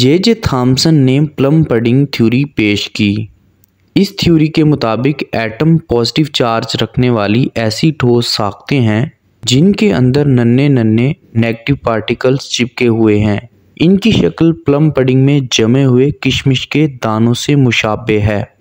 जे J Thomson ने plum pudding theory पेश की इस थ्योरी के मुताबिक एटम पॉजिटिव चार्ज रखने वाली ऐसी ठोस साखते हैं जिनके अंदर नन्हे नन्हे नेगेटिव पार्टिकल्स चिपके हुए हैं इनकी शक्ल प्लम पडिंग में जमे हुए किशमिश के दानों से मुशाबे है